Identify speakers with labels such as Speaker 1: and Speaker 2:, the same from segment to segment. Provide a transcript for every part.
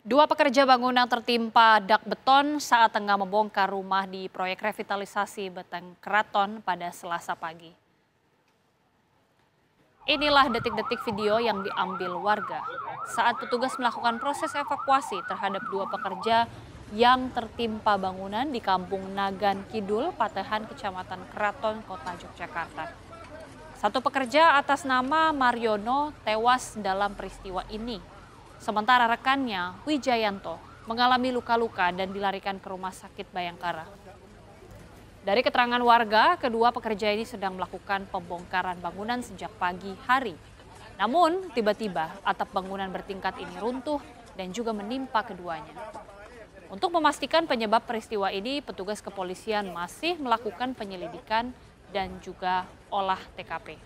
Speaker 1: Dua pekerja bangunan tertimpa dak beton saat tengah membongkar rumah di proyek revitalisasi Beteng Keraton pada selasa pagi. Inilah detik-detik video yang diambil warga saat petugas melakukan proses evakuasi terhadap dua pekerja yang tertimpa bangunan di kampung Nagan Kidul, Patehan, Kecamatan Keraton, Kota Yogyakarta. Satu pekerja atas nama Mariono tewas dalam peristiwa ini Sementara rekannya, Wijayanto, mengalami luka-luka dan dilarikan ke rumah sakit Bayangkara. Dari keterangan warga, kedua pekerja ini sedang melakukan pembongkaran bangunan sejak pagi hari. Namun, tiba-tiba atap bangunan bertingkat ini runtuh dan juga menimpa keduanya. Untuk memastikan penyebab peristiwa ini, petugas kepolisian masih melakukan penyelidikan dan juga olah TKP.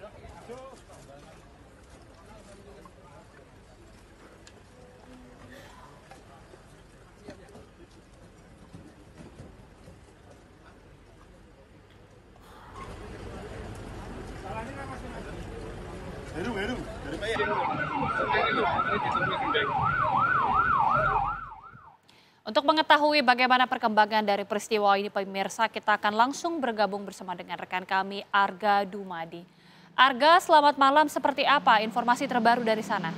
Speaker 1: Untuk mengetahui bagaimana perkembangan dari peristiwa ini pemirsa, kita akan langsung bergabung bersama dengan rekan kami Arga Dumadi. Arga, selamat malam. Seperti apa informasi terbaru dari sana?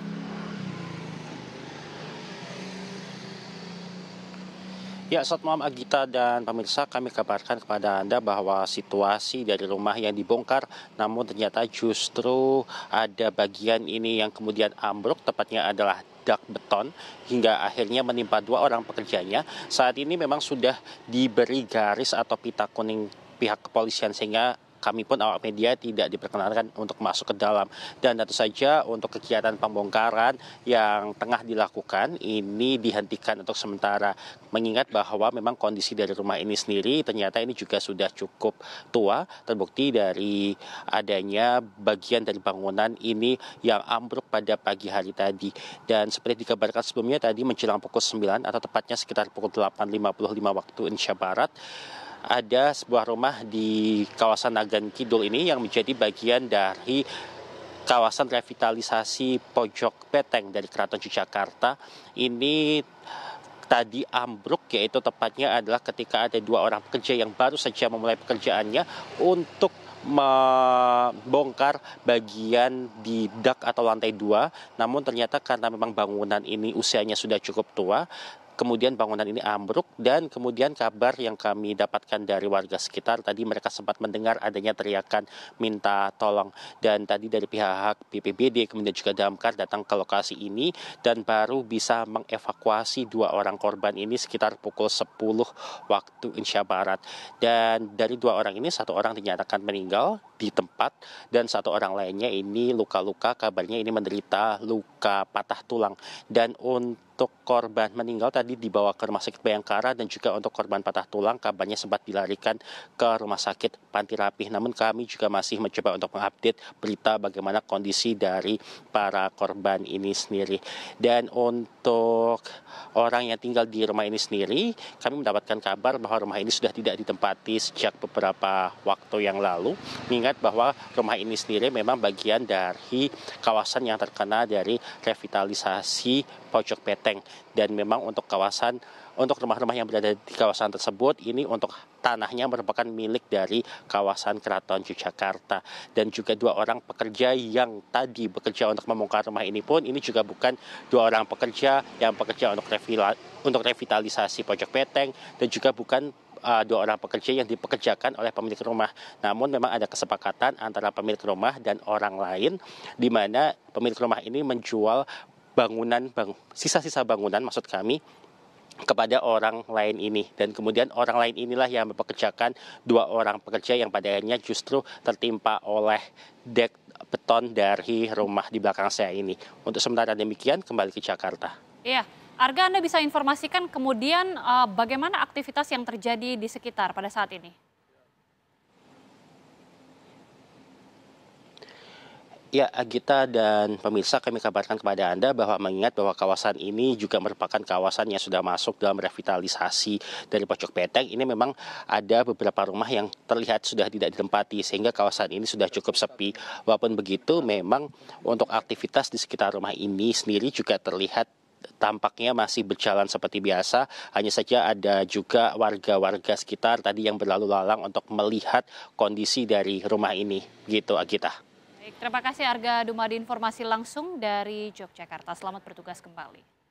Speaker 2: Ya, saat malam Agita dan pemirsa. Kami kabarkan kepada Anda bahwa situasi dari rumah yang dibongkar, namun ternyata justru ada bagian ini yang kemudian ambruk, tepatnya adalah dak beton hingga akhirnya menimpa dua orang pekerjanya. Saat ini memang sudah diberi garis atau pita kuning pihak kepolisian sehingga kami pun awak media tidak diperkenankan untuk masuk ke dalam. Dan tentu saja untuk kegiatan pembongkaran yang tengah dilakukan ini dihentikan untuk sementara. Mengingat bahwa memang kondisi dari rumah ini sendiri ternyata ini juga sudah cukup tua. Terbukti dari adanya bagian dari bangunan ini yang ambruk pada pagi hari tadi. Dan seperti dikabarkan sebelumnya tadi menjelang pukul 9 atau tepatnya sekitar pukul 8.55 waktu Indonesia Barat, ada sebuah rumah di kawasan Nagan Kidul ini yang menjadi bagian dari kawasan revitalisasi pojok peteng dari Keraton Yogyakarta ini tadi ambruk yaitu tepatnya adalah ketika ada dua orang pekerja yang baru saja memulai pekerjaannya untuk membongkar bagian di dak atau lantai dua namun ternyata karena memang bangunan ini usianya sudah cukup tua kemudian bangunan ini ambruk dan kemudian kabar yang kami dapatkan dari warga sekitar tadi mereka sempat mendengar adanya teriakan minta tolong dan tadi dari pihak BPBD kemudian juga damkar datang ke lokasi ini dan baru bisa mengevakuasi dua orang korban ini sekitar pukul 10 waktu insya Barat dan dari dua orang ini satu orang dinyatakan meninggal di tempat dan satu orang lainnya ini luka-luka kabarnya ini menderita luka patah tulang dan untuk untuk korban meninggal tadi dibawa ke rumah sakit Bayangkara dan juga untuk korban patah tulang kabarnya sempat dilarikan ke rumah sakit Panti Rapih. Namun kami juga masih mencoba untuk mengupdate berita bagaimana kondisi dari para korban ini sendiri. Dan untuk orang yang tinggal di rumah ini sendiri, kami mendapatkan kabar bahwa rumah ini sudah tidak ditempati sejak beberapa waktu yang lalu. Mengingat bahwa rumah ini sendiri memang bagian dari kawasan yang terkena dari revitalisasi pojok PT Menteng dan memang untuk kawasan untuk rumah-rumah yang berada di kawasan tersebut ini untuk tanahnya merupakan milik dari kawasan Keraton Yogyakarta dan juga dua orang pekerja yang tadi bekerja untuk membongkar rumah ini pun ini juga bukan dua orang pekerja yang bekerja untuk revila, untuk revitalisasi pojok peteng dan juga bukan ah, dua orang pekerja yang dipekerjakan oleh pemilik rumah. Namun memang ada kesepakatan antara pemilik rumah dan orang lain di mana pemilik rumah ini menjual bangunan sisa-sisa bangunan maksud kami kepada orang lain ini dan kemudian orang lain inilah yang mempekerjakan dua orang pekerja yang pada akhirnya justru tertimpa oleh dek beton dari rumah di belakang saya ini. Untuk sementara demikian kembali ke Jakarta.
Speaker 1: Iya, Arga Anda bisa informasikan kemudian uh, bagaimana aktivitas yang terjadi di sekitar pada saat ini?
Speaker 2: Ya, Agita dan pemirsa kami kabarkan kepada Anda bahwa mengingat bahwa kawasan ini juga merupakan kawasan yang sudah masuk dalam revitalisasi dari pojok peteng, ini memang ada beberapa rumah yang terlihat sudah tidak ditempati sehingga kawasan ini sudah cukup sepi. Walaupun begitu, memang untuk aktivitas di sekitar rumah ini sendiri juga terlihat tampaknya masih berjalan seperti biasa. Hanya saja ada juga warga-warga sekitar tadi yang berlalu lalang untuk melihat kondisi dari rumah ini. Gitu, Agita.
Speaker 1: Baik, terima kasih Arga Dumadi informasi langsung dari Yogyakarta. Selamat bertugas kembali.